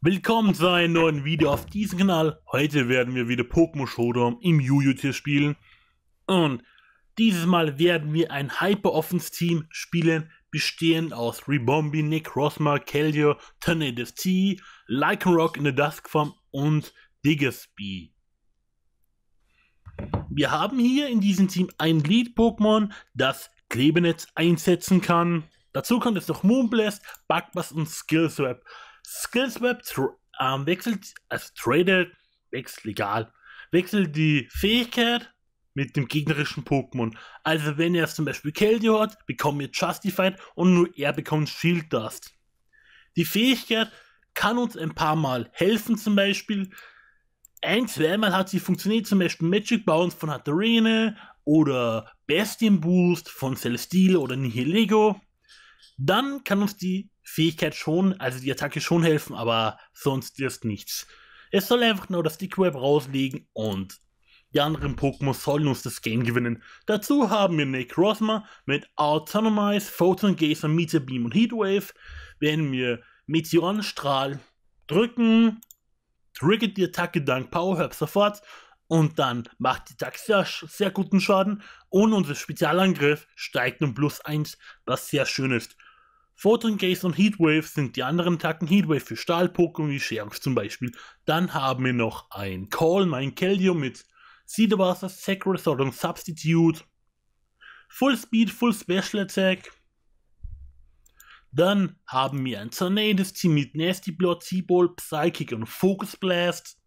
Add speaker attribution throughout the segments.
Speaker 1: Willkommen zu einem neuen Video auf diesem Kanal. Heute werden wir wieder Pokémon Showdown im Jujutier spielen. Und dieses Mal werden wir ein Hyper-Offense-Team spielen, bestehend aus Rebombi, Necrozma, Keldeo, Tornative T, Lycanroc in der Duskform und Diggersby. Wir haben hier in diesem Team ein Lead-Pokémon, das Klebenetz einsetzen kann. Dazu kommt es noch Moonblast, Bugbass und Skillswap. Skillswap ähm, wechselt, also tradet, wechselt legal, wechselt die Fähigkeit mit dem gegnerischen Pokémon. Also wenn ihr zum Beispiel Keldeo hat, bekommt ihr Justified und nur er bekommt Shield Dust. Die Fähigkeit kann uns ein paar Mal helfen, zum Beispiel. Ein, zweimal hat sie funktioniert, zum Beispiel Magic Bounce von Hatterene oder Bastion Boost von Celestial oder Nihilego. Dann kann uns die Fähigkeit schon, also die Attacke schon helfen, aber sonst ist nichts. Es soll einfach nur das Stickweb rauslegen und die anderen Pokémon sollen uns das Game gewinnen. Dazu haben wir Necrozma mit Autonomize, Photon Gazer, Meter Beam und Heatwave. Wenn wir Meteorenstrahl drücken, triggert die Attacke dank Power Herb sofort und dann macht die Attacke sehr, sehr guten Schaden und unser Spezialangriff steigt um plus 1, was sehr schön ist. Photon Gaze und Heatwave sind die anderen Attacken. Heatwave für Stahl-Pokémon wie Scherf zum Beispiel. Dann haben wir noch ein Call, mein Keldium mit Seedwasser, Sacrosaur und Substitute. Full Speed, Full Special Attack. Dann haben wir ein Tornadus Team mit Nasty Blood, T-Ball, Psychic und Focus Blast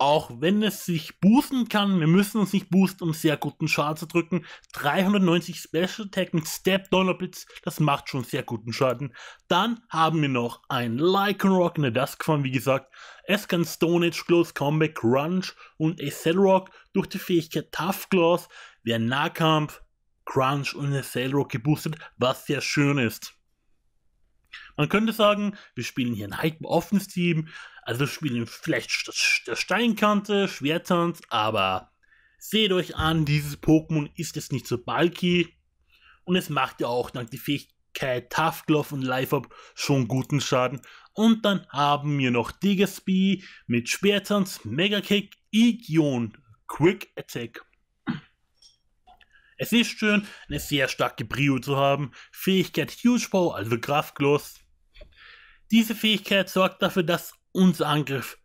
Speaker 1: auch wenn es sich boosten kann, wir müssen uns nicht boosten, um sehr guten Schaden zu drücken. 390 Special Attack mit Step Dollar Blitz, das macht schon sehr guten Schaden. Dann haben wir noch ein Lycanroc in ne, der Dusk Duskform, wie gesagt. Es kann Stone Age Close Combat, Crunch und Acel Rock durch die Fähigkeit Tough Claws, werden Nahkampf, Crunch und Acel Rock geboostet, was sehr schön ist. Man könnte sagen, wir spielen hier ein hype-offenes Team, also spielen vielleicht der Steinkante, Schwertanz, aber seht euch an, dieses Pokémon ist jetzt nicht so bulky und es macht ja auch dank der Fähigkeit Tough Glove und Life Up schon guten Schaden. Und dann haben wir noch Digasby mit Schwertanz, Mega Kick, Igion, Quick Attack es ist schön, eine sehr starke Brio zu haben. Fähigkeit Huge Bow, also Kraftlos. Diese Fähigkeit sorgt dafür, dass unser Angriff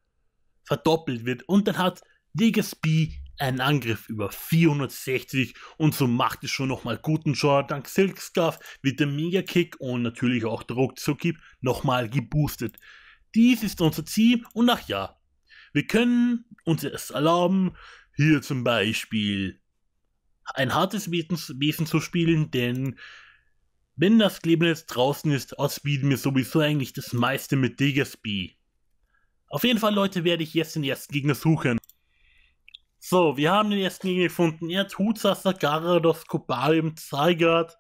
Speaker 1: verdoppelt wird. Und dann hat B einen Angriff über 460 und so macht es schon nochmal guten Schaden. Dank Silk Scarf wird der Mega Kick und natürlich auch der Ruckzuckhieb nochmal geboostet. Dies ist unser Ziel und ach ja, wir können uns es erlauben, hier zum Beispiel ein hartes Wesen zu spielen, denn wenn das Leben jetzt draußen ist, ausbieten mir sowieso eigentlich das meiste mit Diggersby. Auf jeden Fall, Leute, werde ich jetzt den ersten Gegner suchen. So, wir haben den ersten Gegner gefunden. Er tut Sasagarados Kobalium Zeigert,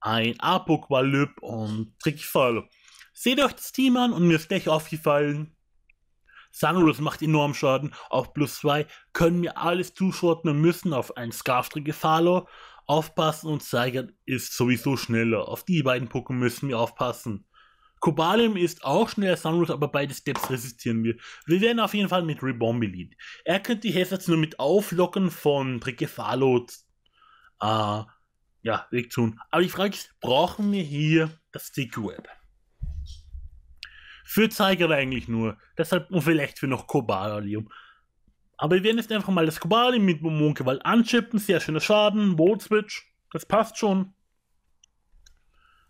Speaker 1: ein Apokalyp und Trickfall. Seht euch das Team an und mir ist gleich aufgefallen, Sunroof macht enorm Schaden auf plus 2. Können mir alles zuschotten und müssen auf einen Scarfstrige Falo aufpassen und Saigon ist sowieso schneller. Auf die beiden Pokémon müssen wir aufpassen. Kobalium ist auch schneller Sunroof, aber beide Steps resistieren wir. Wir werden auf jeden Fall mit Rebombilid. Er könnte die Hefats nur mit Auflocken von Brigefalo äh, ja, wegtun. Aber die Frage ist, brauchen wir hier das Sticky Web? Für Zeiger eigentlich nur. Deshalb und vielleicht für noch Kobalium. Aber wir werden jetzt einfach mal das Kobalium mit Munkewald anchippen. Sehr schöner Schaden. Switch. Das passt schon.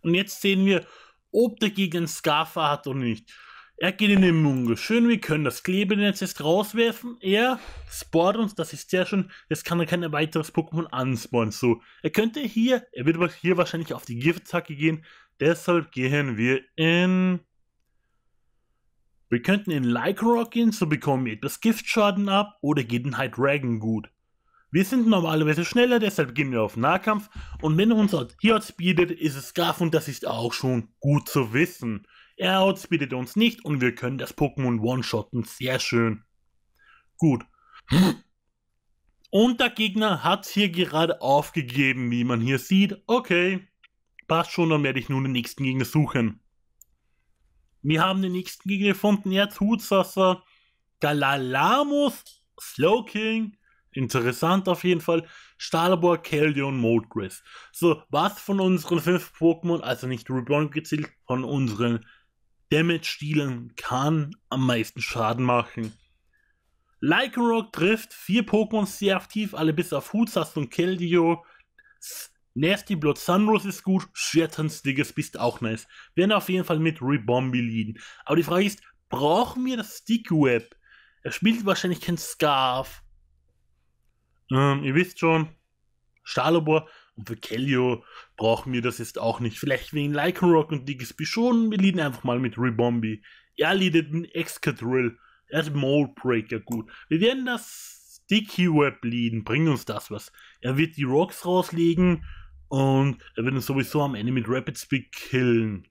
Speaker 1: Und jetzt sehen wir, ob der Gegner einen Scarfer hat oder nicht. Er geht in den Munge. Schön, wir können das Klebenetz jetzt rauswerfen. Er spawnt uns, das ist sehr schön. Jetzt kann er kein weiteres Pokémon anspawnen. So, er könnte hier, er wird hier wahrscheinlich auf die Gifttacke gehen. Deshalb gehen wir in wir könnten in Lycanroc gehen, so bekommen wir etwas Giftschaden ab oder gehen High Dragon gut. Wir sind normalerweise schneller, deshalb gehen wir auf Nahkampf und wenn er uns hier outspeedet, ist es Graf und das ist auch schon gut zu wissen. Er outspeedet uns nicht und wir können das Pokémon one-shotten, sehr schön. Gut. Und der Gegner hat hier gerade aufgegeben, wie man hier sieht. Okay, passt schon, dann werde ich nun den nächsten Gegner suchen. Wir haben den nächsten Gegner gefunden, ja, Tutsasser, Galalamus, Slowking, interessant auf jeden Fall, Stahlbohr, Keldeon, Modgris. So, was von unseren fünf Pokémon, also nicht Reborn gezielt, von unseren Damage-Stilen kann am meisten Schaden machen. Lycanroc trifft vier Pokémon sehr aktiv, alle bis auf Hutzast und Keldeo. Nasty Blood Sunrose ist gut, Shatterns Digges bist auch nice. Werden auf jeden Fall mit Rebombi leaden. Aber die Frage ist, brauchen wir das Sticky Web? Er spielt wahrscheinlich kein Scarf. Ähm, ihr wisst schon, Stalobor und für Kellio brauchen wir das jetzt auch nicht. Vielleicht wegen Lycanroc und Diggisby schon. Wir leaden einfach mal mit Rebombi. Er leadet mit Excadrill. Er hat Moldbreaker gut. Wir werden das Sticky Web leaden. Bringt uns das was. Er wird die Rocks rauslegen und er wird ihn sowieso am Ende mit Rapid Speed killen.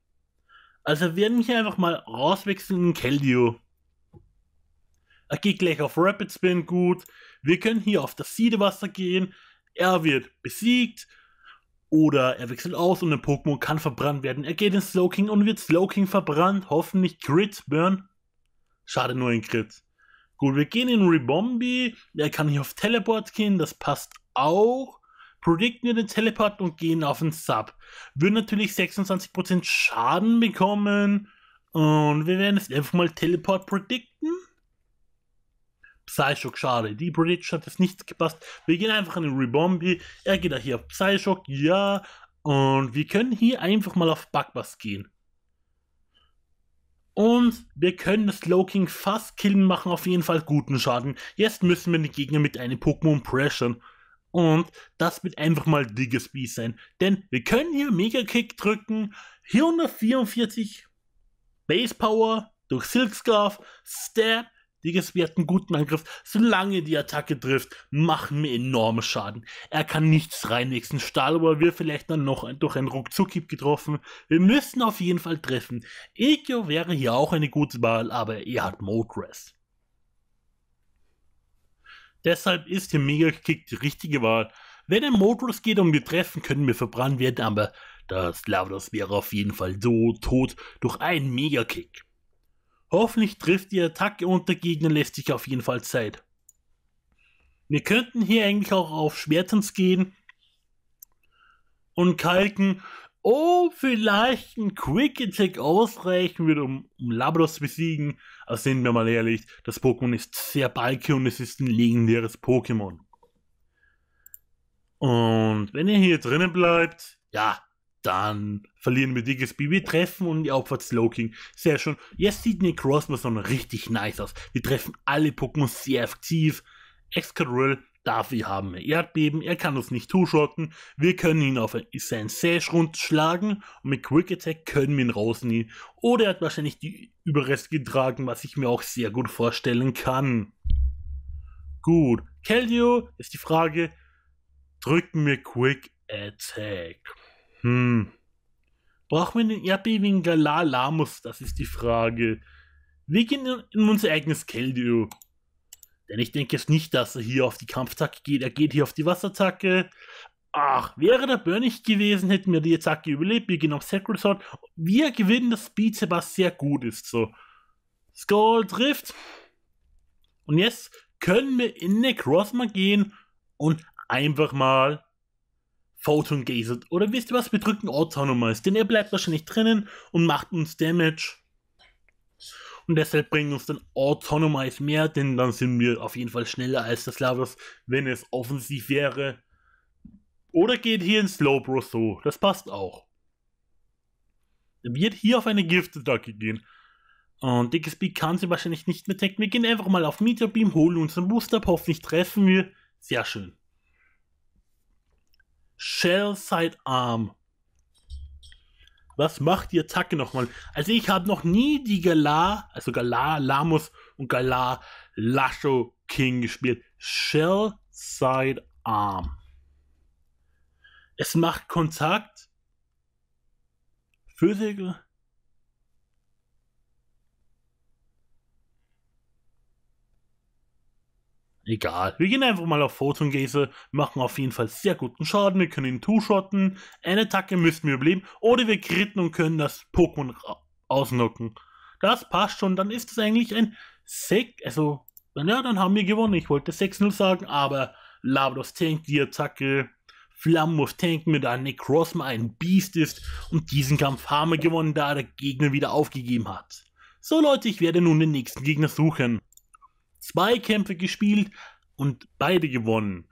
Speaker 1: Also werden wir hier einfach mal rauswechseln in Keldeo. Er geht gleich auf Rapid Spin gut. Wir können hier auf das Siedewasser gehen. Er wird besiegt. Oder er wechselt aus und ein Pokémon kann verbrannt werden. Er geht in Slowking und wird Slowking verbrannt. Hoffentlich Crit Burn. Schade nur in Crit. Gut, wir gehen in Rebombi. Er kann hier auf Teleport gehen. Das passt auch predicten wir den Teleport und gehen auf den Sub. Würden natürlich 26% Schaden bekommen. Und wir werden jetzt einfach mal Teleport predicten. Psyshock, schade. Die Prediction hat jetzt nichts gepasst. Wir gehen einfach an den Rebombi. Er geht da hier auf Psyshock, ja. Und wir können hier einfach mal auf Bugbass gehen. Und wir können das Low fast killen, machen auf jeden Fall guten Schaden. Jetzt müssen wir den Gegner mit einem Pokémon pressuren. Und das wird einfach mal Diggersby sein. Denn wir können hier Mega-Kick drücken, 144 Base Power durch Silkscarf, Stab, Diggersby hat einen guten Angriff. Solange die Attacke trifft, machen wir enormen Schaden. Er kann nichts reinwechseln. Stahlbauer wird vielleicht dann noch durch einen Ruckzuckhieb getroffen. Wir müssen auf jeden Fall treffen. Ekio wäre hier auch eine gute Wahl, aber er hat Modress. Deshalb ist der Mega Kick die richtige Wahl. Wenn ein Motors geht und wir treffen, können wir verbrannt werden, aber das Lavados wäre auf jeden Fall so tot durch einen Mega Kick. Hoffentlich trifft die Attacke und der Gegner lässt sich auf jeden Fall Zeit. Wir könnten hier eigentlich auch auf Schwertens gehen und kalken, oh, vielleicht ein Quick Attack ausreichen würde, um, um Labros zu besiegen. Also sind wir mal ehrlich, das Pokémon ist sehr bulky und es ist ein legendäres Pokémon. Und wenn ihr hier drinnen bleibt, ja, dann verlieren wir dickes Bibi. Wir treffen und die Opfer Slowking. Sehr schön. Jetzt sieht Necrozma schon richtig nice aus. Wir treffen alle Pokémon sehr aktiv. Excadrill Dafür haben wir Erdbeben, er kann uns nicht zuschocken, wir können ihn auf sein Sash schlagen und mit Quick Attack können wir ihn rausnehmen. Oder er hat wahrscheinlich die Überreste getragen, was ich mir auch sehr gut vorstellen kann. Gut, Keldeo ist die Frage, drücken wir Quick Attack? Hm. Brauchen wir den Erdbeben Galalamus? Das ist die Frage. Wir gehen in unser eigenes Keldeo. Denn ich denke jetzt nicht, dass er hier auf die Kampftacke geht. Er geht hier auf die Wassertacke. Ach, wäre der Burn nicht gewesen, hätten wir die Attacke überlebt. Wir gehen auf Sacred Sword. Wir gewinnen das Speed, was sehr gut ist. So. Skull trifft. Und jetzt können wir in Necrozma gehen und einfach mal Photon Gazed. Oder wisst ihr was? Wir drücken Orta nochmals, denn er bleibt wahrscheinlich drinnen und macht uns Damage. Und deshalb bringen uns dann Autonomize mehr, denn dann sind wir auf jeden Fall schneller als das Lavas, wenn es offensiv wäre. Oder geht hier in Slowbro so, das passt auch. Dann wird hier auf eine Gifted Ducky gehen. Und DXB kann sie wahrscheinlich nicht mehr taggen. Wir gehen einfach mal auf Meteor Beam, holen unseren Booster hoffentlich treffen wir. Sehr schön. Shell Side Arm was macht ihr Zacke nochmal? Also ich habe noch nie die Galar, also Galar Lamus und Galar Lasho King gespielt. Shell Side Arm. Es macht Kontakt. Physical Egal. Wir gehen einfach mal auf Photon Gaze, machen auf jeden Fall sehr guten Schaden. Wir können ihn two-shotten. Eine Attacke müssen wir überleben. Oder wir kritten und können das Pokémon ausnocken. Das passt schon. Dann ist es eigentlich ein 6. Also, ja, dann haben wir gewonnen. Ich wollte 6-0 sagen, aber Labros tankt die Attacke. Flammen auf Tank mit einem Necrozma ein Beast ist und diesen Kampf haben wir gewonnen, da der Gegner wieder aufgegeben hat. So Leute, ich werde nun den nächsten Gegner suchen zwei Kämpfe gespielt und beide gewonnen.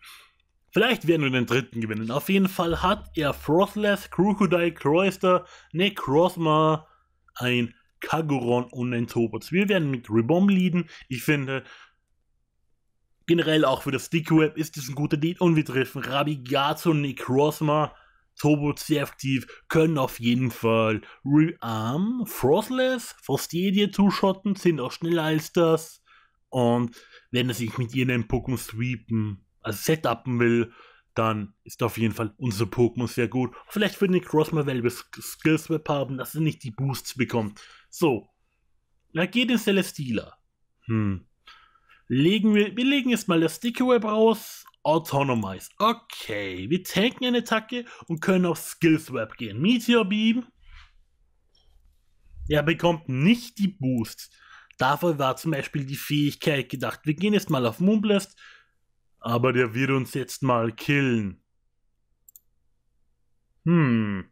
Speaker 1: Vielleicht werden wir den dritten gewinnen. Auf jeden Fall hat er Frothless, Crocodile, Cloister, Necrozma, ein Kaguron und ein Tobots. Wir werden mit Rebomb leaden. Ich finde, generell auch für das Sticky Web ist es ein guter Deal. Und wir treffen Rabigato, Necrozma, Tobots sehr aktiv, können auf jeden Fall Rearm, ähm, Frothless, Frostedia zuschotten, sind auch schneller als das. Und wenn er sich mit ihren Pokémon sweepen, also setupen will, dann ist auf jeden Fall unser Pokémon sehr gut. Vielleicht würde Nick Crossman, weil wir Skillswap haben, dass er nicht die Boosts bekommt. So. Da geht in Celestila. Hm. Legen wir, wir legen jetzt mal das Sticky Web raus. Autonomize. Okay. Wir tanken eine Attacke und können auf Skillswap gehen. Meteor Beam. Er bekommt nicht die Boosts. Dafür war zum Beispiel die Fähigkeit gedacht, wir gehen jetzt mal auf Moonblast, aber der wird uns jetzt mal killen. Hm.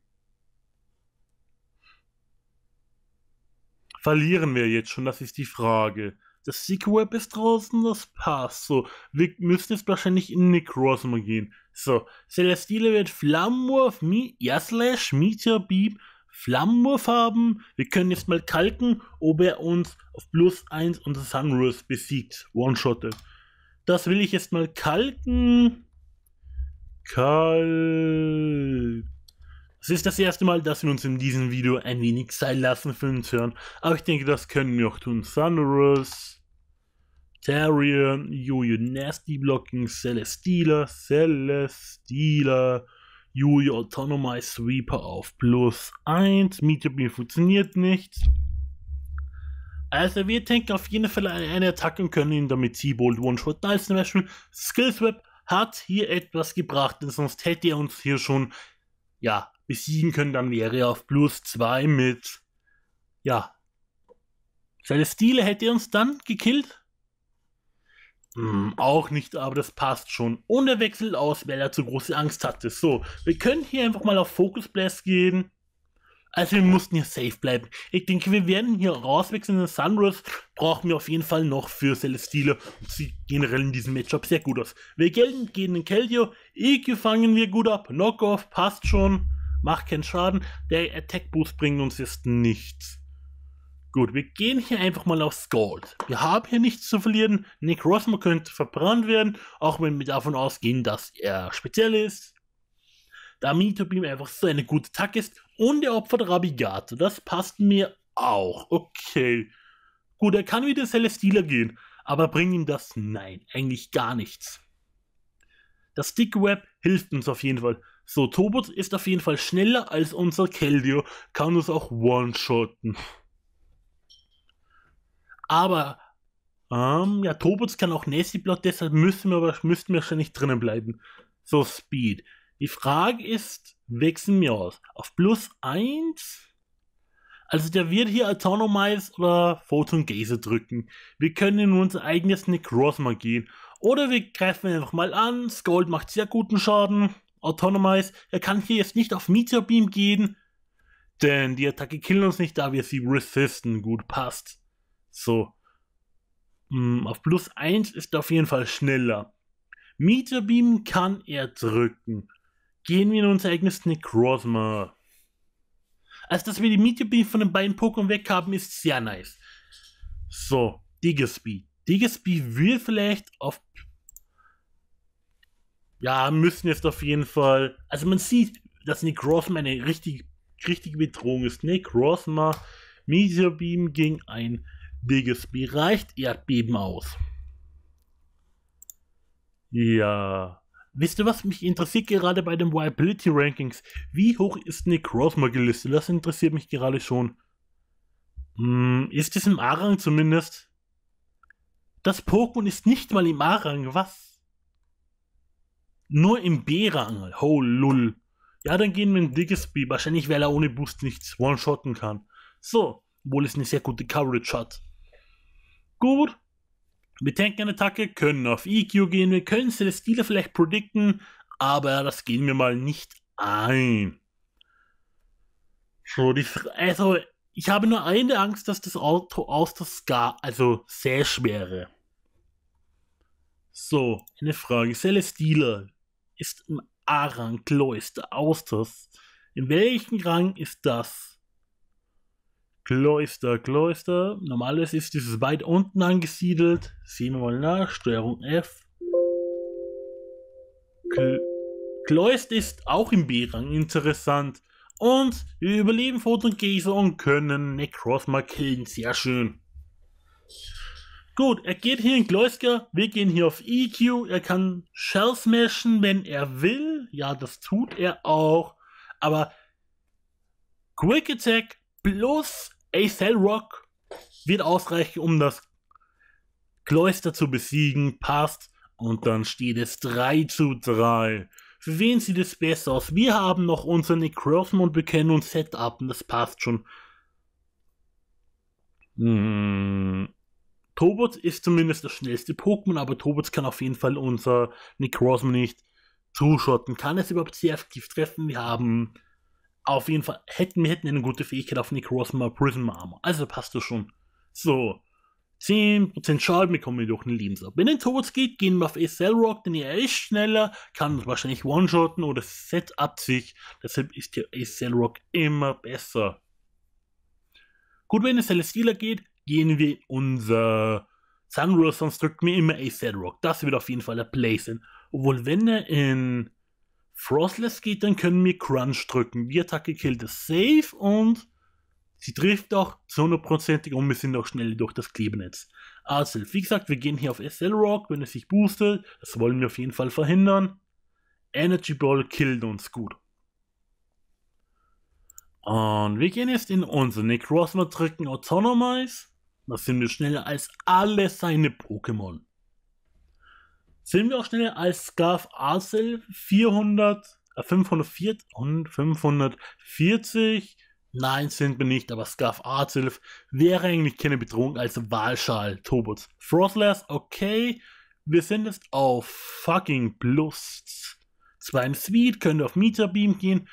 Speaker 1: Verlieren wir jetzt schon, das ist die Frage. Das Sequel ist draußen, das passt. So, wir müssen jetzt wahrscheinlich in Necrozma gehen. So, Celestile wird Flammenwurf, Mi ja, slash Meteor Beam Flammenwurf haben. Wir können jetzt mal kalken, ob er uns auf plus 1 unser Sunrose besiegt. One-Shotte. Das will ich jetzt mal kalken. Kalk. Es ist das erste Mal, dass wir uns in diesem Video ein wenig sein lassen für uns hören. Aber ich denke, das können wir auch tun. Sunrose. Terrier, Yo Nasty Blocking, Celestila, Celestila. Julia Autonomous Sweeper auf plus 1. Meteor funktioniert nicht. Also wir denken auf jeden Fall an eine Attacke und können ihn damit T-Bolt one shot Dice zum Beispiel Skillswap hat hier etwas gebracht, denn sonst hätte er uns hier schon, ja, besiegen können. Dann wäre er auf plus 2 mit, ja, seine Stile hätte er uns dann gekillt. Mm, auch nicht, aber das passt schon. Und er wechselt aus, weil er zu große Angst hatte. So, wir können hier einfach mal auf Focus Blast gehen. Also wir mussten hier safe bleiben. Ich denke, wir werden hier rauswechseln. Den Sunrise brauchen wir auf jeden Fall noch für Celestile. Sieht generell in diesem Matchup sehr gut aus. Wir gehen, in den Keldeo. EQ fangen wir gut ab. Knockoff passt schon. Macht keinen Schaden. Der Attack Boost bringt uns jetzt nichts. Gut, wir gehen hier einfach mal aufs Gold. Wir haben hier nichts zu verlieren. Nick Rosmer könnte verbrannt werden, auch wenn wir davon ausgehen, dass er speziell ist. Da Mitobeam einfach so eine gute Tack ist und er opfert Rabigato. Das passt mir auch. Okay. Gut, er kann wieder Celestila gehen, aber bringt ihm das? Nein, eigentlich gar nichts. Das Dick Web hilft uns auf jeden Fall. So, Tobot ist auf jeden Fall schneller als unser Keldeo, kann uns auch one-shotten. Aber ähm, ja, Tobots kann auch Nasty Plot, deshalb müssen wir, müssten wir wahrscheinlich drinnen bleiben. So, Speed. Die Frage ist, wechseln wir aus? Auf plus 1? Also der wird hier Autonomize oder Photon Gaze drücken. Wir können in unser eigenes Necrozma gehen. Oder wir greifen einfach mal an. Scold macht sehr guten Schaden. Autonomize. Er kann hier jetzt nicht auf Meteor Beam gehen. Denn die Attacke killt uns nicht, da wir sie resisten. Gut passt. So. Hm, auf plus 1 ist er auf jeden Fall schneller. Mieterbeam kann er drücken. Gehen wir in unser eigenes Necrozma. Also, dass wir die Mieterbeam von den beiden Pokémon weg haben, ist sehr nice. So, Digespeed. Digespeed wird vielleicht auf ja, müssen jetzt auf jeden Fall. Also man sieht, dass Necrozma eine richtig, richtige Bedrohung ist. Necrozma, Meteor Beam gegen ein Digesby reicht Erdbeben aus. Ja. Wisst ihr, was mich interessiert gerade bei den Viability Rankings? Wie hoch ist Nick Rosmer gelistet? Das interessiert mich gerade schon. Hm, ist es im A-Rang zumindest? Das Pokémon ist nicht mal im A-Rang, was? Nur im B-Rang. Oh, lull. Ja, dann gehen wir in Digesby. Wahrscheinlich, weil er ohne Boost nichts one-shotten kann. So, obwohl es eine sehr gute Coverage hat gut. Wir tanken eine Attacke, können auf EQ gehen, wir können Celestile vielleicht predikten, aber das gehen wir mal nicht ein. So, die, also, ich habe nur eine Angst, dass das Auto aus das Ska, also sehr schwere. So, eine Frage. Celestile ist im A-Rang Cloister Austers. In welchem Rang ist das? Kloister, Kloister. Normales ist dieses weit unten angesiedelt. Sehen wir mal nach. Steuerung F. Cl ist auch im B-Rang interessant. Und wir überleben Foto und Geyser und können Necrozma killen. Sehr schön. Gut, er geht hier in Gloisker, wir gehen hier auf EQ, er kann Shell smashen, wenn er will. Ja, das tut er auch. Aber Quick Attack Plus Acel Rock wird ausreichen, um das Cloister zu besiegen. Passt. Und dann steht es 3 zu 3. Für wen sieht es besser aus? Wir haben noch unseren Necrosm und wir können uns Setup. Das passt schon. Hm. Tobots ist zumindest das schnellste Pokémon, aber Tobots kann auf jeden Fall unser Necrosm nicht zuschotten. Kann es überhaupt sehr gift treffen? Wir haben auf jeden Fall hätten wir hätten eine gute Fähigkeit auf Nick Rosmer Prism Armor. Also passt das schon. So. 10% Schaden bekommen wir durch den Lebenslauf. Wenn er Towards geht, gehen wir auf ESL Rock, denn er ist schneller, kann uns wahrscheinlich One-Shotten oder Set-Up sich. Deshalb ist der ESL Rock immer besser. Gut, wenn es Celestealer geht, gehen wir in unser Sunrose, sonst drückt mir immer ASAD Rock. Das wird auf jeden Fall der Play sein. Obwohl, wenn er in Frostless geht, dann können wir Crunch drücken. Die Attacke killt es Safe und sie trifft auch zu 100%ig und wir sind auch schnell durch das Klebenetz. Also, wie gesagt, wir gehen hier auf SL Rock, wenn es sich boostet. Das wollen wir auf jeden Fall verhindern. Energy Ball killt uns gut. Und wir gehen jetzt in unsere Necrozma, drücken Autonomize. Da sind wir schneller als alle seine Pokémon sind wir auch schneller als Scarf Arcel 400, äh, 540. Nein, sind wir nicht, aber Scarf Artilf wäre eigentlich keine Bedrohung als Wahlschal Tobots. Frothless, okay. Wir sind jetzt auf fucking plus 2 im Speed, können auf Meterbeam gehen,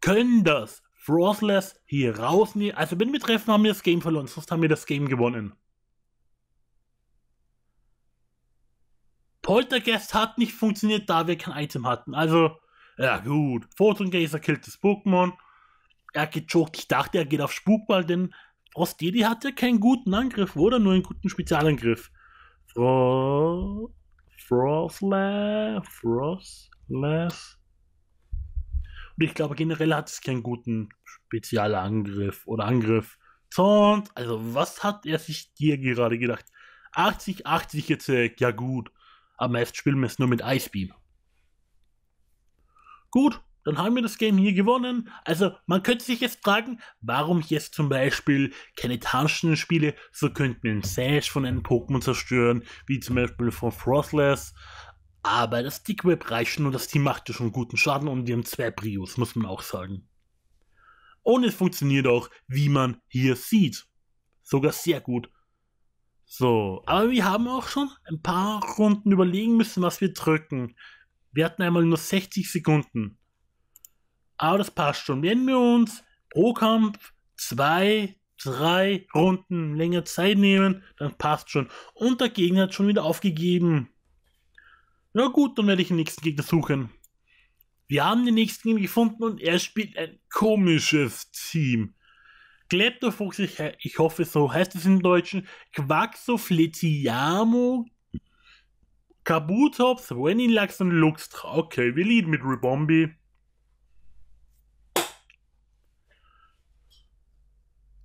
Speaker 1: können das Frothless hier rausnehmen. Also wenn wir treffen, haben wir das Game verloren, sonst haben wir das Game gewonnen. Poltergeist hat nicht funktioniert, da wir kein Item hatten. Also, ja gut. Photon Gazer killt das Pokémon. Er geht choked. Ich dachte, er geht auf Spukball, denn Ostedi ja keinen guten Angriff oder nur einen guten Spezialangriff. Fro Frostless. Frostless. Und ich glaube, generell hat es keinen guten Spezialangriff oder Angriff. Zorn. Also, was hat er sich dir gerade gedacht? 80, 80 jetzt, ja gut. Am erst spielen wir es nur mit Ice Beam. Gut, dann haben wir das Game hier gewonnen. Also man könnte sich jetzt fragen, warum ich jetzt zum Beispiel keine Tarnstunden spiele. So könnten wir einen Sash von einem Pokémon zerstören, wie zum Beispiel von Frostless. Aber das Dick Web reicht schon und das Team macht ja schon guten Schaden und die haben zwei Brios, muss man auch sagen. Und es funktioniert auch, wie man hier sieht. Sogar sehr gut. So, aber wir haben auch schon ein paar Runden überlegen müssen, was wir drücken. Wir hatten einmal nur 60 Sekunden. Aber das passt schon. Wenn wir uns pro Kampf zwei, drei Runden länger Zeit nehmen, dann passt schon. Und der Gegner hat schon wieder aufgegeben. Na gut, dann werde ich den nächsten Gegner suchen. Wir haben den nächsten gefunden und er spielt ein komisches Team. Kleptofuchs, ich, ich hoffe, so heißt es im Deutschen, Quaxofletiamo, Kabutops, Wennilax und Luxtra. Okay, wir lieben mit Ribombi.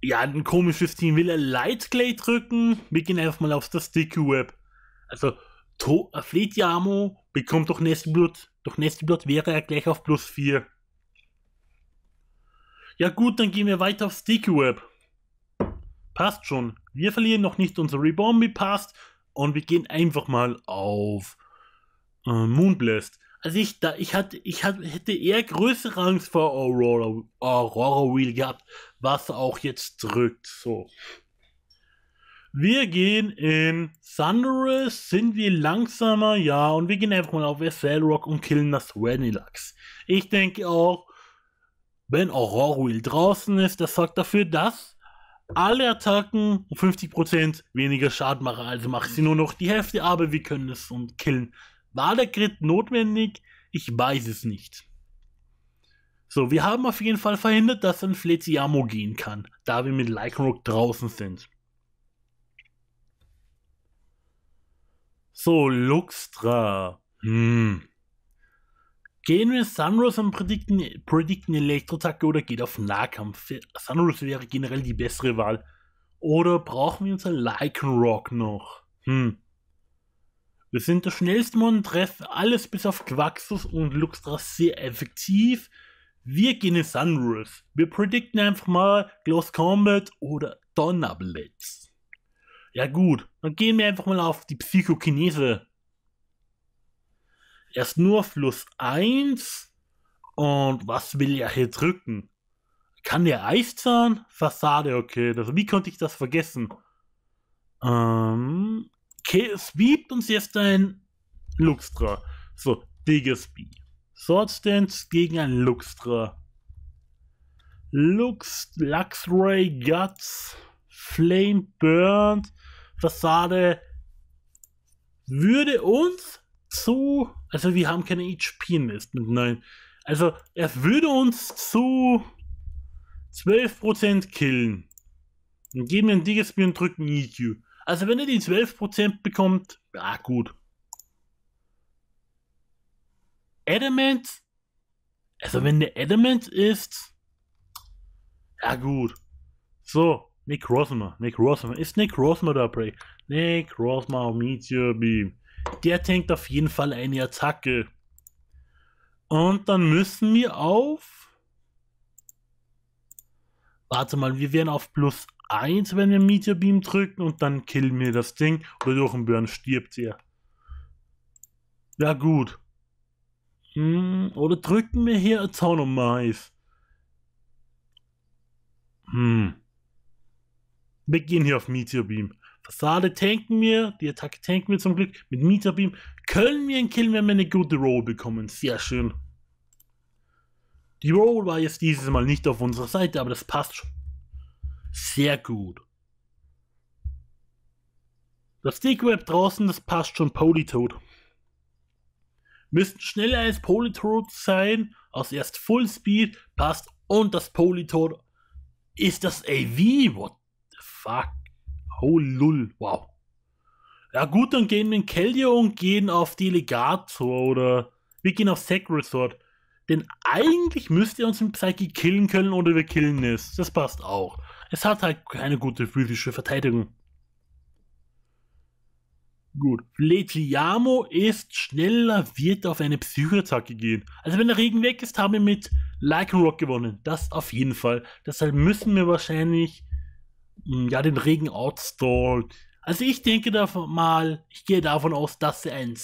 Speaker 1: Ja, ein komisches Team will er Lightclay drücken. Wir gehen einfach mal auf das Sticky Web. Also, Fletiamo bekommt doch Nestblut. Doch Nestblut wäre er gleich auf plus 4. Ja gut, dann gehen wir weiter auf Sticky Web. Passt schon. Wir verlieren noch nicht unser Rebombi, passt. Und wir gehen einfach mal auf äh, Moonblast. Also ich, da, ich, hatte, ich hatte, hätte eher größere Angst vor Aurora, Aurora Wheel gehabt, was auch jetzt drückt. So. Wir gehen in Thunderous, sind wir langsamer, ja, und wir gehen einfach mal auf SL Rock und killen das Vanillux. Ich denke auch, wenn Aurorwheel draußen ist, das sorgt dafür, dass alle Attacken um 50% weniger Schaden machen. Also macht sie nur noch die Hälfte, aber wir können es und killen. War der Grid notwendig? Ich weiß es nicht. So, wir haben auf jeden Fall verhindert, dass ein Fletiamo gehen kann, da wir mit Lycanroc draußen sind. So, Luxtra. Hm. Gehen wir Sunrose und predikten, predikten Elektroattacke oder geht auf Nahkampf? Sunrose wäre generell die bessere Wahl. Oder brauchen wir unser Lycanroc noch? Hm. Wir sind der schnellste Mon, treffen alles bis auf Quaxus und Luxtra sehr effektiv. Wir gehen in Sunrose. Wir predikten einfach mal Close Combat oder Donnerblitz. Ja gut, dann gehen wir einfach mal auf die Psychokinese er ist nur Fluss 1. Und was will er hier drücken? Kann der Eiszahn? Fassade, okay. Das, wie konnte ich das vergessen? Ähm, okay, es biebt uns jetzt ein Luxtra. So, Diggersby. Swordstance gegen ein Luxtra. Lux, Luxray, Guts, Flame Burned, Fassade würde uns zu, also wir haben keine HP-Investment, nein. Also er würde uns zu 12% killen. Dann geben wir ein dickes Bier und drücken EQ. Also wenn er die 12% bekommt, ja gut. Adamant, also wenn der Adamant ist, ja gut. So, Necrozma, Necrozma, ist Necrozma da, Prey? Necrozma, meet your beam. Der tankt auf jeden Fall eine Attacke. Und dann müssen wir auf... Warte mal, wir wären auf plus 1, wenn wir Meteor Beam drücken und dann killen wir das Ding. Oder durch den Burn stirbt er. Ja gut. Hm, oder drücken wir hier Autonomize. Hm. Wir gehen hier auf Meteor Beam. Fassade tanken wir, die Attacke tanken wir zum Glück. Mit Mieterbeam können wir einen Kill, wenn wir eine gute Roll bekommen. Sehr schön. Die Roll war jetzt dieses Mal nicht auf unserer Seite, aber das passt schon. Sehr gut. Das Stickweb draußen, das passt schon Politoad. Müssten schneller als Politoad sein, aus erst Full Speed, passt und das Politoad ist das AV. What the fuck? Oh, lull, wow. Ja gut, dann gehen wir in Kelia und gehen auf Delegator oder wir gehen auf Sack Resort. Denn eigentlich müsst ihr uns im Psyche killen können oder wir killen es. Das passt auch. Es hat halt keine gute physische Verteidigung. Gut. Letiamo ist schneller, wird auf eine Psychoattacke gehen. Also wenn der Regen weg ist, haben wir mit Lycanroc gewonnen. Das auf jeden Fall. Deshalb müssen wir wahrscheinlich hm, ja, den Regen outstall. Also ich denke davon mal, ich gehe davon aus, dass er ein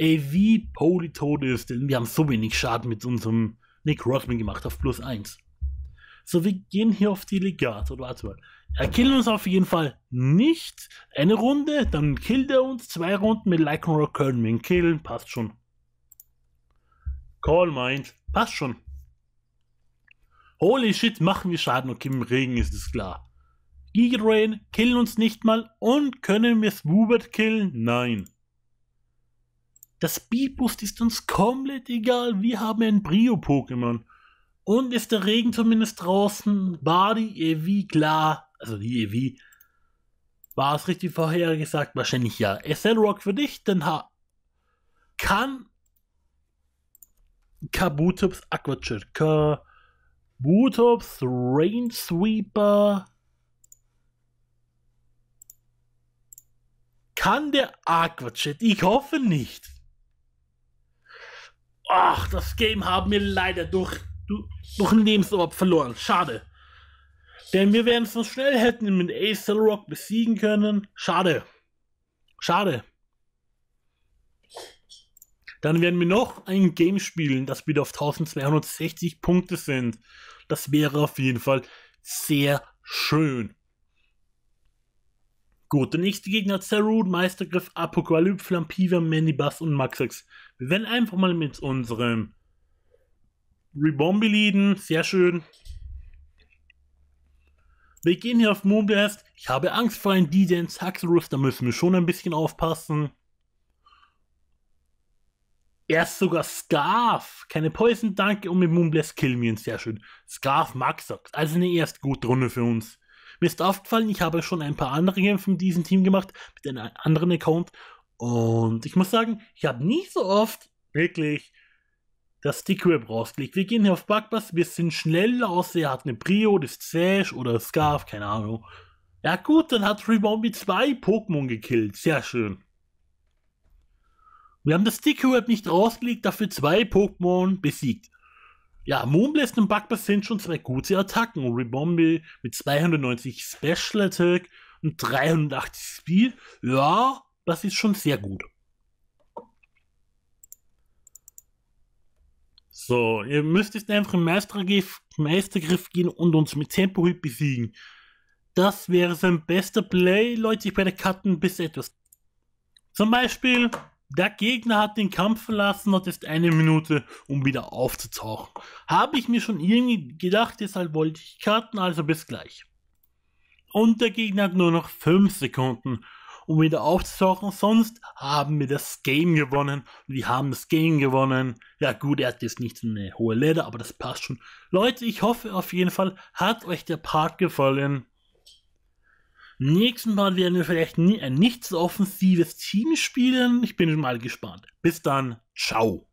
Speaker 1: AV-Polyton ist, denn wir haben so wenig Schaden mit unserem Nick Rodman gemacht auf plus 1. So, wir gehen hier auf die oder Warte mal. Er killt uns auf jeden Fall nicht. Eine Runde, dann killt er uns. Zwei Runden mit Lycan Rock können wir ihn killen. Passt schon. Call meint. Passt schon. Holy shit, machen wir Schaden. Okay, im Regen ist es klar. Heroin killen uns nicht mal und können Miss Wubert killen? Nein. Das Speedboost ist uns komplett egal. Wir haben ein Brio-Pokémon. Und ist der Regen zumindest draußen, war die EV klar. Also die EV. War es richtig vorher gesagt? Wahrscheinlich ja. SL Rock für dich, denn ha kann Kabutops Aquature, Kabutops Rainsweeper Kann der Aquachat? Ich hoffe nicht. Ach, das Game haben wir leider durch, durch ein Lebensorb verloren. Schade. Denn wir wären so schnell hätten mit Acel Rock besiegen können. Schade. Schade. Dann werden wir noch ein Game spielen, das wieder auf 1260 Punkte sind. Das wäre auf jeden Fall sehr schön. Gut, der nächste Gegner Zerud, Meistergriff, Apokalypse, Flampiva, Manibus und Maxix. Wir werden einfach mal mit unserem Rebombiliden, sehr schön. Wir gehen hier auf Moonblast. Ich habe Angst vor einem DJ in Saxorus, da müssen wir schon ein bisschen aufpassen. Er ist sogar Scarf. Keine Poison, danke. Und mit Moonblast killen wir ihn. sehr schön. Scarf Maxax. Also eine erste gute Runde für uns. Mir ist aufgefallen, ich habe schon ein paar andere Kämpfe mit diesem Team gemacht, mit einem anderen Account. Und ich muss sagen, ich habe nie so oft wirklich das Stickrib rausgelegt. Wir gehen hier auf Backbass, wir sind schneller aus. Er hat eine Brio, das Sash oder Scarf, keine Ahnung. Ja gut, dann hat Rebombi zwei Pokémon gekillt. Sehr schön. Wir haben das Stickrib nicht rausgelegt, dafür zwei Pokémon besiegt. Ja, Moon und den sind schon zwei gute Attacken. Rebombi mit 290 Special Attack und 380 Speed. Ja, das ist schon sehr gut. So, ihr müsst jetzt einfach im Meistergriff, Meistergriff gehen und uns mit Tempo Hit besiegen. Das wäre sein bester Play, Leute, ich werde cutten bis etwas. Zum Beispiel der Gegner hat den Kampf verlassen und ist eine Minute, um wieder aufzutauchen. Habe ich mir schon irgendwie gedacht, deshalb wollte ich Karten, also bis gleich. Und der Gegner hat nur noch 5 Sekunden, um wieder aufzutauchen, sonst haben wir das Game gewonnen. Wir haben das Game gewonnen. Ja gut, er hat jetzt nicht so eine hohe Leder, aber das passt schon. Leute, ich hoffe auf jeden Fall, hat euch der Part gefallen. Nächsten Mal werden wir vielleicht ein nicht so offensives Team spielen. Ich bin mal gespannt. Bis dann. Ciao.